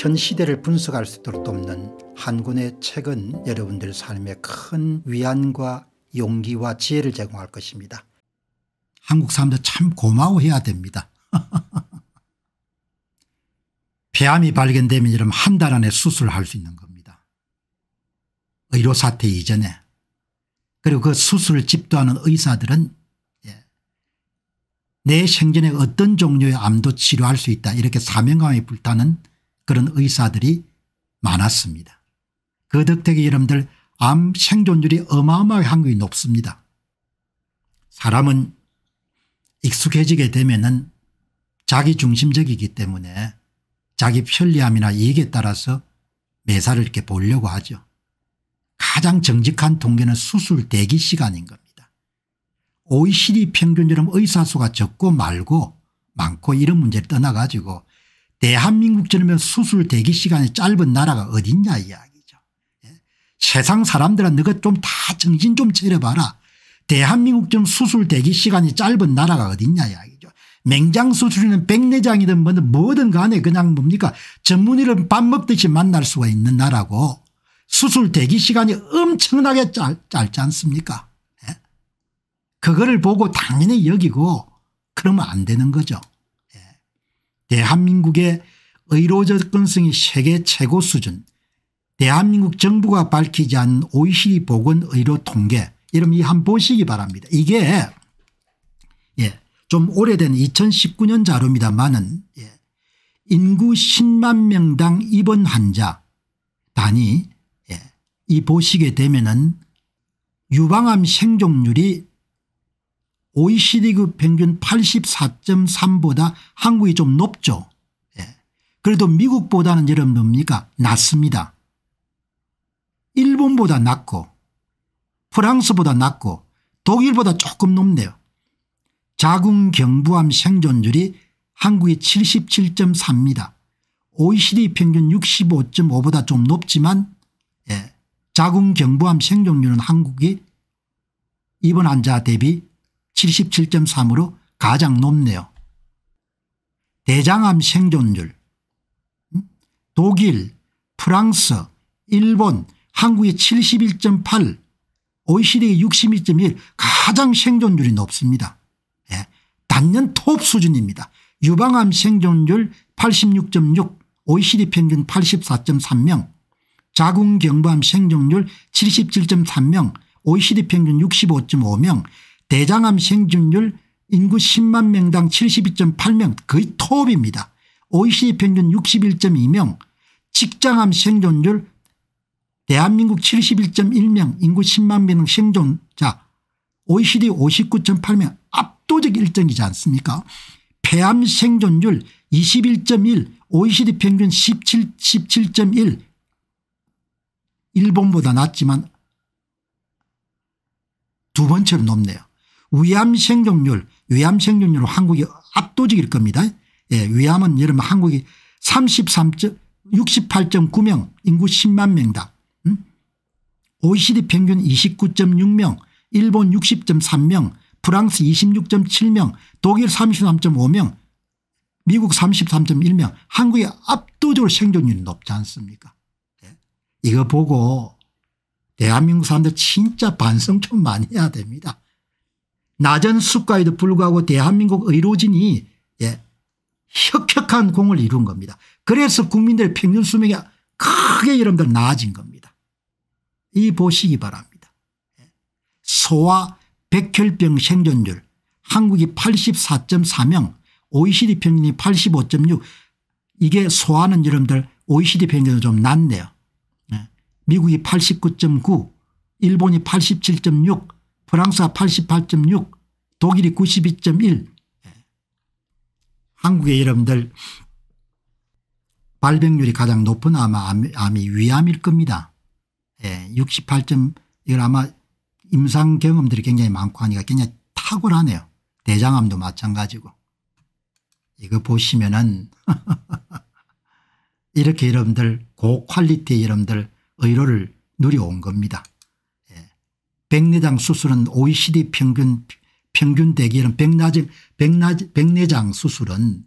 현 시대를 분석할 수 있도록 돕는 한군의 책은 여러분들 삶에 큰 위안과 용기와 지혜를 제공할 것입니다. 한국 사람들 참 고마워해야 됩니다. 폐암이 발견되면 여러분 한달 안에 수술할 수 있는 겁니다. 의료 사태 이전에 그리고 그 수술을 집도하는 의사들은 예, 내 생전에 어떤 종류의 암도 치료할 수 있다 이렇게 사명감이 불타는 그런 의사들이 많았습니다. 그 덕택이 여들암 생존율이 어마어마하게 한국이 높습니다. 사람은 익숙해지게 되면은 자기 중심적이기 때문에 자기 편리함이나 이익에 따라서 매사를 이렇게 보려고 하죠. 가장 정직한 통계는 수술 대기 시간인 겁니다. OECD 평균처럼 의사수가 적고 말고 많고 이런 문제를 떠나가지고 대한민국 전면 수술 대기 시간이 짧은 나라가 어딨냐 이야기죠. 예? 세상 사람들아 너가 좀 다 정신 좀 차려봐라. 대한민국 전 수술 대기 시간이 짧은 나라가 어딨냐 이야기죠. 맹장 수술이든 백내장이든 뭐든 뭐든 간에 그냥 뭡니까 전문의를 밥 먹듯이 만날 수가 있는 나라고 수술 대기 시간이 엄청나게 짧, 짧지 않습니까 예? 그거를 보고 당연히 여기고 그러면 안 되는 거죠. 대한민국의 의료 접근성이 세계 최고 수준 대한민국 정부가 밝히지 않은 OECD 보건의료 통계 여러분 이한 보시기 바랍니다. 이게 예, 좀 오래된 2019년 자료입니다만은 예, 인구 10만 명당 입원 환자 단위 예, 이 보시게 되면은 유방암 생존율이 o e c d 그 평균 84.3보다 한국이 좀 높죠. 예. 그래도 미국보다는 여러분 뭡니까? 낮습니다. 일본보다 낮고 프랑스보다 낮고 독일보다 조금 높네요. 자궁 경부암 생존율이 한국이 77.3입니다. OECD 평균 65.5보다 좀 높지만 예. 자궁 경부암 생존율은 한국이 이번 환자 대비 77.3으로 가장 높네요. 대장암 생존율 음? 독일, 프랑스, 일본, 한국의71.8 OECD의 62.1 가장 생존율이 높습니다. 예. 단년 톱 수준입니다. 유방암 생존율 86.6 OECD 평균 84.3명 자궁경부암 생존율 77.3명 OECD 평균 65.5명 대장암 생존율 인구 10만 명당 72.8명 거의 톱입니다. OECD 평균 61.2명 직장암 생존율 대한민국 71.1명 인구 10만 명 생존자 OECD 59.8명 압도적 일정이지 않습니까 폐암 생존율 21.1 OECD 평균 17.1 1 일본보다 낮지만 두 번째로 높네요. 위암 생존율 위암 생존율은 한국이 압도적일 겁니다. 예, 위암은 여러분 한국이 33. 68.9명 인구 10만 명당 OECD 평균 29.6명 일본 60.3명 프랑스 26.7명 독일 33.5명 미국 33.1명 한국이 압도적으로 생존율이 높지 않습니까 네. 이거 보고 대한민국 사람들 진짜 반성 좀 많이 해야 됩니다. 낮은 수가에도 불구하고 대한민국 의료진이 예, 혁혁한 공을 이룬 겁니다. 그래서 국민들의 평균 수명이 크게 여러분들 나아진 겁니다. 이 보시기 바랍니다. 예. 소아 백혈병 생존율 한국이 84.4명 OECD 평균이 85.6 이게 소아는 여러분들 OECD 평균은 좀 낮네요. 예. 미국이 89.9 일본이 87.6 프랑스가 88.6 독일이 92.1 한국의 여러분들 발병률이 가장 높은 아마 암, 이 위암일 겁니다. 예, 68. 이 아마 임상 경험들이 굉장히 많고 하니까 굉장히 탁월하네요. 대장암도 마찬가지고. 이거 보시면은 이렇게 여러분들 고퀄리티 여러분들 의료를 누려온 겁니다. 예. 백내장 수술은 OECD 평균 평균 대기는 백내장, 백내장, 수술은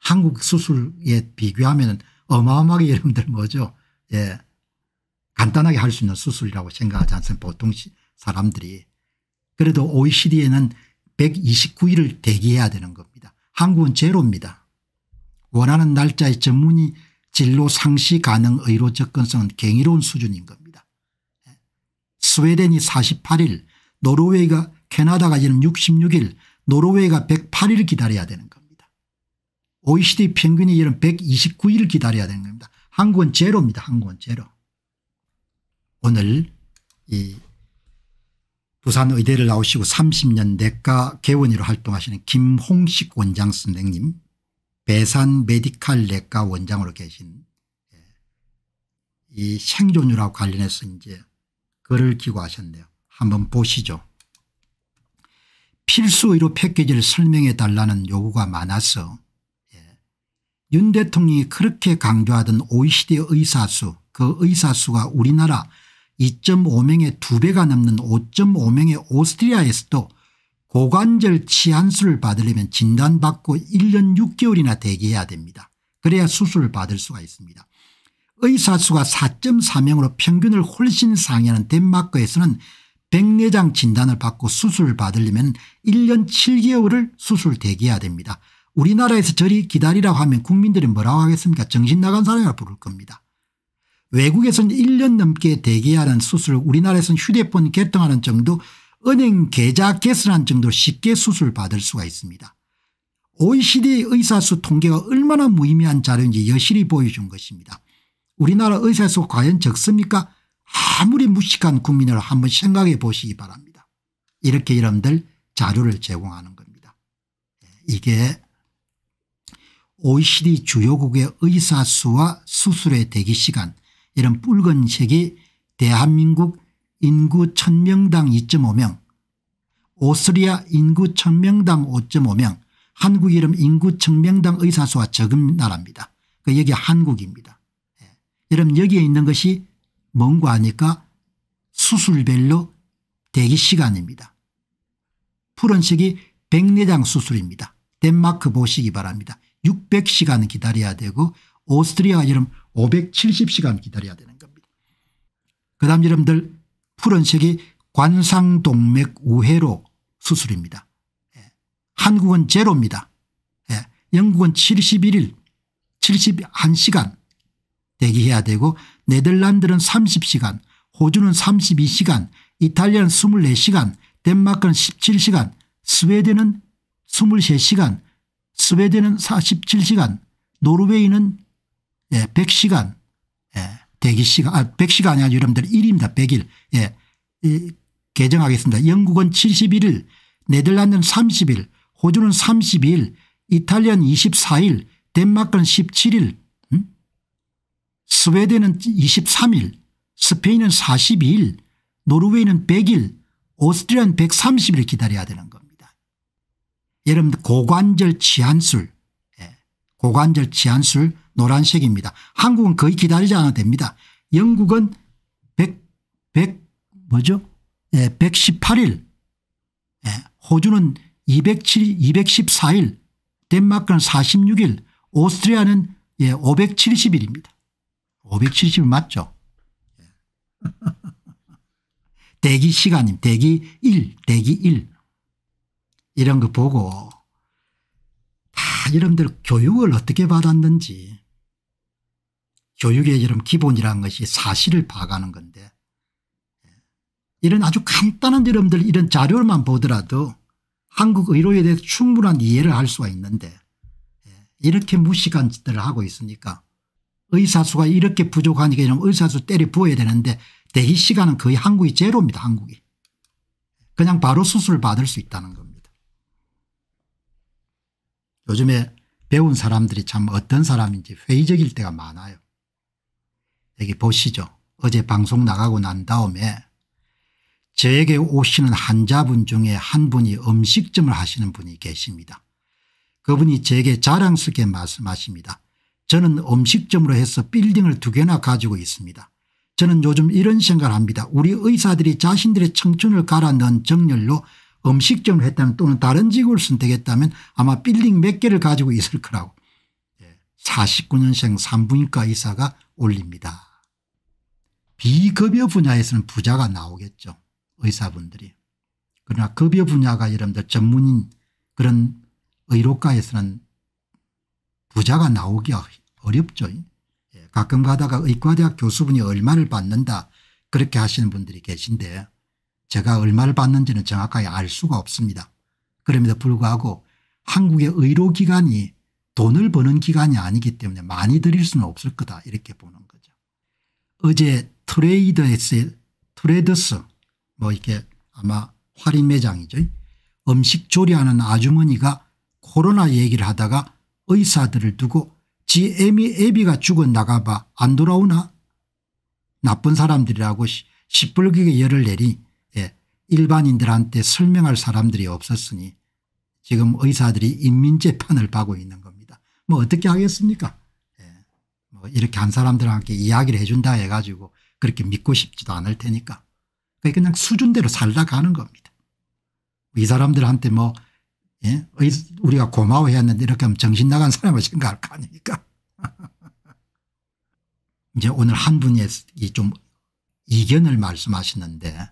한국 수술에 비교하면 어마어마하게 여러분들 뭐죠 예 간단하게 할 수 있는 수술이라고 생각하지 않습니까 보통 사람들이 그래도 OECD에는 129일을 대기해야 되는 겁니다. 한국은 제로입니다. 원하는 날짜의 전문의 진로 상시 가능 의료 접근성은 경이로운 수준인 겁니다. 예. 스웨덴이 48일 노르웨이가 캐나다가 지금 66일 노르웨이가 108일 기다려야 되는 겁니다. OECD 평균이 지금 129일 기다려야 되는 겁니다. 한국은 제로입니다. 한국은 제로. 오늘 이 부산 의대를 나오시고 30년 내과 개원의로 활동하시는 김홍식 원장 선생님 배산 메디칼 내과 원장으로 계신 예, 이 생존율하고 관련해서 이제 글을 기고하셨는요 한번 보시죠. 필수 의료 패키지를 설명해 달라는 요구가 많아서 예. 윤 대통령이 그렇게 강조하던 OECD 의사 수, 그 의사 수가 우리나라 2.5명의 2배가 넘는 5.5명의 오스트리아에서도 고관절 치안술을 받으려면 진단받고 1년 6개월이나 대기해야 됩니다. 그래야 수술을 받을 수가 있습니다. 의사 수가 4.4명으로 평균을 훨씬 상회하는 덴마크에서는 백내장 진단을 받고 수술 을 받으려면 1년 7개월을 수술 대기해야 됩니다. 우리나라에서 저리 기다리라고 하면 국민들이 뭐라고 하겠습니까 정신나간 사람이라 부를 겁니다. 외국에서는 1년 넘게 대기하는 수술 우리나라에서는 휴대폰 개통하는 정도 은행 계좌 개설한 정도 쉽게 수술 받을 수가 있습니다. OECD 의사수 통계가 얼마나 무의미한 자료인지 여실히 보여준 것입니다. 우리나라 의사수 과연 적습니까 아무리 무식한 국민을 한번 생각해 보시기 바랍니다. 이렇게 여러분들 자료를 제공하는 겁니다. 예, 이게 OECD 주요국의 의사 수와 수술의 대기 시간 이런 붉은색이 대한민국 인구 1000명당 2.5명 오스트리아 인구 1000명당 5.5명 한국 이름 인구 1000명당 의사수와 적은 나라입니다. 그 여기 한국입니다. 예, 여러분 여기에 있는 것이 뭔가 하니까 수술별로 대기 시간입니다. 푸른색이 백내장 수술입니다. 덴마크 보시기 바랍니다. 600시간 기다려야 되고 오스트리아 이름 570시간 기다려야 되는 겁니다. 그 다음 여러분들 푸른색이 관상동맥 우회로 수술입니다. 예. 한국은 제로입니다. 예. 영국은 71일 71시간 대기해야 되고 네덜란드는 30시간 호주는 32시간 이탈리아는 24시간 덴마크는 17시간 스웨덴은 23시간 스웨덴은 47시간 노르웨이는 예, 100시간 예, 대기시간 아 100시간이 아니라 여러분들 1입니다. 100일 예, 예, 개정하겠습니다. 영국은 71일 네덜란드는 30일 호주는 32일 이탈리아는 24일 덴마크는 17일 스웨덴은 23일 스페인은 42일 노르웨이는 100일 오스트리아는 130일 기다려야 되는 겁니다. 여러분 고관절 치안술 예, 고관절 치안술 노란색입니다. 한국은 거의 기다리지 않아도 됩니다. 영국은 100, 100 뭐죠? 예, 118일 예, 호주는 207, 214일 덴마크는 46일 오스트리아는 예, 570일입니다. 5 7 0 맞죠? 예. 대기 시간임 대기 1 대기 1 이런 거 보고 다 여러분들 교육을 어떻게 받았는지 교육의 여러 기본이라는 것이 사실을 파가는 건데 예. 이런 아주 간단한 여러분들 이런 자료만 보더라도 한국 의료에 대해서 충분한 이해를 할 수가 있는데 예. 이렇게 무시간짓들을 하고 있으니까 의사수가 이렇게 부족하니까 이런 의사수 때려 부어야 되는데 대기 시간은 거의 한국이 제로입니다. 한국이. 그냥 바로 수술 을 받을 수 있다는 겁니다. 요즘에 배운 사람들이 참 어떤 사람인지 회의적일 때가 많아요. 여기 보시죠. 어제 방송 나가고 난 다음에 저에게 오시는 환자분 중에 한 분이 음식점을 하시는 분이 계십니다. 그분이 저에게 자랑스럽게 말씀하십니다. 저는 음식점으로 해서 빌딩을 두 개나 가지고 있습니다. 저는 요즘 이런 생각을 합니다. 우리 의사들이 자신들의 청춘을 갈아넣은 정렬로 음식점을 했다면 또는 다른 직업을 선택했다면 아마 빌딩 몇 개를 가지고 있을 거라고 49년생 예, 산부인과 의사가 올립니다. 비급여 분야에서는 부자가 나오겠죠 의사분들이. 그러나 급여 분야가 여러분들 전문인 그런 의료과에서는 부자가 나오기가 어렵죠. 예, 가끔 가다가 의과대학 교수분이 얼마를 받는다 그렇게 하시는 분들이 계신데 제가 얼마를 받는지는 정확하게 알 수가 없습니다. 그럼에도 불구하고 한국의 의료기관이 돈을 버는 기관이 아니기 때문에 많이 드릴 수는 없을 거다 이렇게 보는 거죠. 어제 트레이더스, 트레더스 뭐 이렇게 아마 할인 매장이죠. 음식 조리하는 아주머니가 코로나 얘기를 하다가 의사들을 두고 지 애미 애비가 죽어 나가봐 안 돌아오나 나쁜 사람들이라고 시뻘겋게 열을 내리 예, 일반인들한테 설명할 사람들이 없었으니 지금 의사들이 인민재판을 받고 있는 겁니다. 뭐 어떻게 하겠습니까 예, 뭐 이렇게 한 사람들한테 이야기를 해준다 해가지고 그렇게 믿고 싶지도 않을 테니까 그니까 그냥 수준대로 살다 가는 겁니다. 이 사람들한테 뭐 예? 우리가 고마워했는데 이렇게 하면 정신 나간 사람을 생각할 거 아닙니까 이제 오늘 한 분이 좀 이견을 말씀하시는데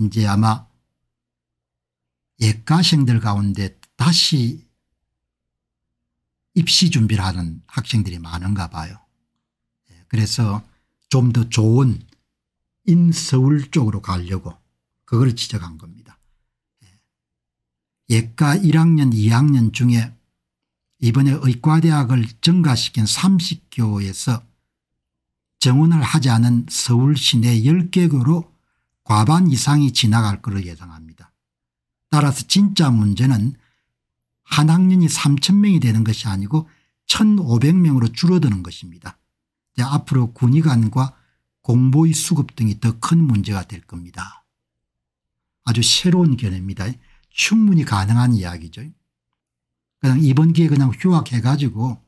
이제 아마 예과생들 가운데 다시 입시 준비를 하는 학생들이 많은가 봐요. 예, 그래서 좀 더 좋은 인서울 쪽으로 가려고 그걸 지적한 겁니다. 예과 1학년 2학년 중에 이번에 의과대학을 증가시킨 30교에서 정원을 하지 않은 서울 시내 10개교로 과반 이상이 지나갈 것을 예상합니다. 따라서 진짜 문제는 한 학년이 3,000명이 되는 것이 아니고 1,500명으로 줄어드는 것입니다. 앞으로 군의관과 공보의 수급 등이 더 큰 문제가 될 겁니다. 아주 새로운 견해입니다. 충분히 가능한 이야기죠. 그냥 이번 기회에 그냥 휴학해 가지고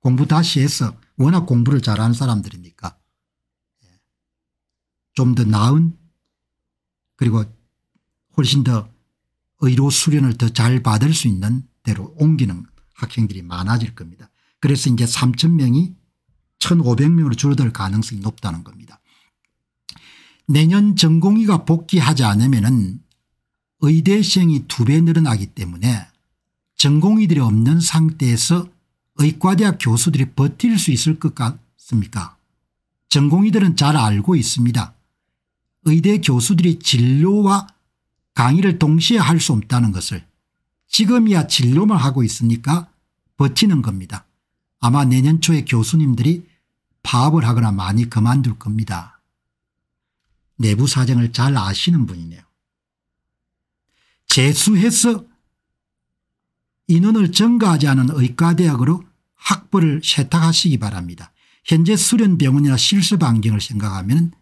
공부 다시 해서 워낙 공부를 잘하는 사람들이니까 예. 좀더 나은 그리고 훨씬 더 의료 수련을 더 잘 받을 수 있는 대로 옮기는 학생들이 많아질 겁니다. 그래서 이제 3,000명이 1,500명으로 줄어들 가능성이 높다는 겁니다. 내년 전공의가 복귀하지 않으면 의대 시행이 두 배 늘어나기 때문에 전공의들이 없는 상태에서 의과대학 교수들이 버틸 수 있을 것 같습니까 전공의들은 잘 알고 있습니다. 의대 교수들이 진료와 강의를 동시에 할 수 없다는 것을 지금이야 진료만 하고 있으니까 버티는 겁니다. 아마 내년 초에 교수님들이 파업을 하거나 많이 그만둘 겁니다. 내부 사정을 잘 아시는 분이네요. 재수해서 인원을 증가하지 않은 의과대학으로 학벌을 세탁하시기 바랍니다. 현재 수련병원이나 실습환경을 생각하면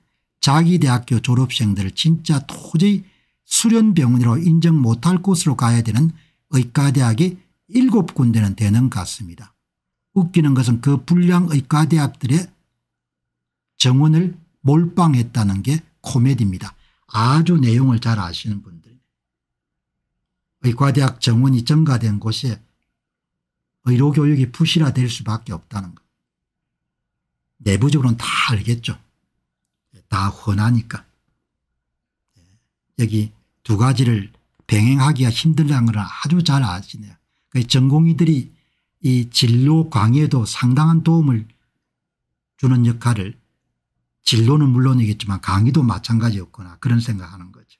자기 대학교 졸업생들을 진짜 도저히 수련병원으로 인정 못할 곳으로 가야 되는 의과대학이 일곱 군데는 되는 것 같습니다. 웃기는 것은 그 불량 의과대학들의 정원을 몰빵했다는 게 코미디입니다. 아주 내용을 잘 아시는 분들. 의과대학 정원이 증가된 곳에 의료교육이 부실화될 수밖에 없다는 것. 내부적으로는 다 알겠죠. 다 훤하니까. 여기 두 가지를 병행하기가 힘들다는 걸 아주 잘 아시네요. 그 전공의들이 이 진로 강의에도 상당한 도움을 주는 역할을 진로는 물론이겠지만 강의도 마찬가지였구나 그런 생각하는 거죠.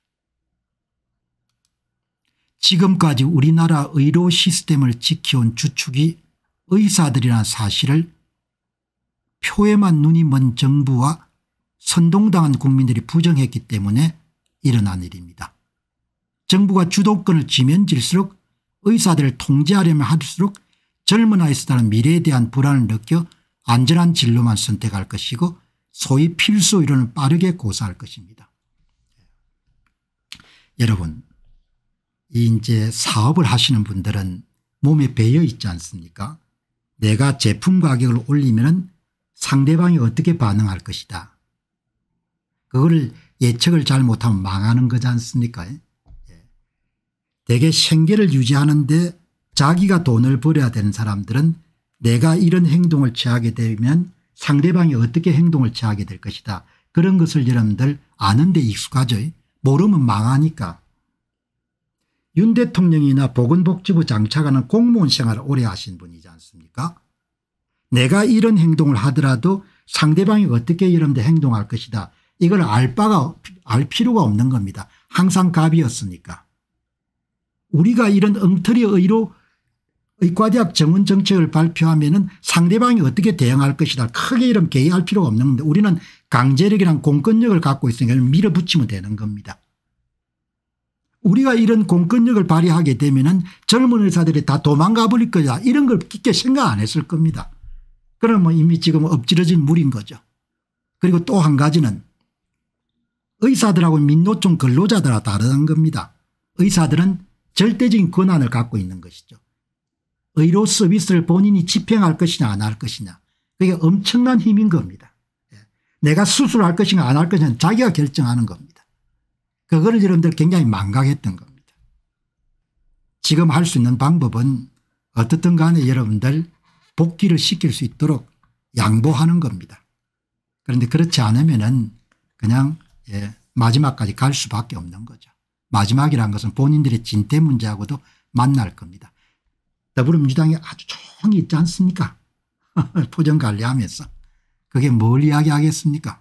지금까지 우리나라 의료 시스템을 지켜온 주축이 의사들이란 사실을 표에만 눈이 먼 정부와 선동당한 국민들이 부정했기 때문에 일어난 일입니다. 정부가 주도권을 지면 질수록 의사들을 통제하려면 할수록 젊은 아이스 따른 미래에 대한 불안을 느껴 안전한 진로만 선택할 것이고 소위 필수 의료는 빠르게 고사할 것입니다. 여러분 이제 사업을 하시는 분들은 몸에 배어 있지 않습니까 내가 제품 가격을 올리면 상대방이 어떻게 반응할 것이다. 그거를 예측을 잘 못하면 망하는 거지 않습니까 예. 대개 생계를 유지하는데 자기가 돈을 벌어야 되는 사람들은 내가 이런 행동을 취하게 되면 상대방이 어떻게 행동을 취하게 될 것이다. 그런 것을 여러분들 아는데 익숙하죠. 모르면 망하니까. 윤 대통령이나 보건복지부 장차관은 공무원 생활을 오래 하신 분이지 않습니까 내가 이런 행동을 하더라도 상대방이 어떻게 이런 데 행동할 것이다 이걸 알 바가 알 필요가 없는 겁니다. 항상 갑이었으니까. 우리가 이런 엉터리 의로 의과대학 정원 정책을 발표하면 은 상대방이 어떻게 대응할 것이다 크게 이런 개의할 필요가 없는데 우리는 강제력이랑 공권력을 갖고 있으니까 밀어붙이면 되는 겁니다. 우리가 이런 공권력을 발휘하게 되면 젊은 의사들이 다 도망가 버릴 거다 이런 걸 깊게 생각 안 했을 겁니다. 그러면 뭐 이미 지금 엎질러진 물인 거죠. 그리고 또 한 가지는 의사들하고 민노총 근로자들하 다른 겁니다. 의사들은 절대적인 권한을 갖고 있는 것이죠. 의료 서비스를 본인이 집행할 것이냐 안 할 것이냐 그게 엄청난 힘인 겁니다. 예. 내가 수술할 것이냐 안 할 것이냐 자기가 결정하는 겁니다. 그거를 여러분들 굉장히 망각했던 겁니다. 지금 할 수 있는 방법은 어떻든 간에 여러분들 복귀를 시킬 수 있도록 양보하는 겁니다. 그런데 그렇지 않으면 은 그냥 예, 마지막까지 갈 수밖에 없는 거죠. 마지막이란 것은 본인들의 진퇴 문제하고도 만날 겁니다. 더불어민주당이 아주 조용 있지 않습니까 포정관리하면서 그게 뭘 이야기하겠습니까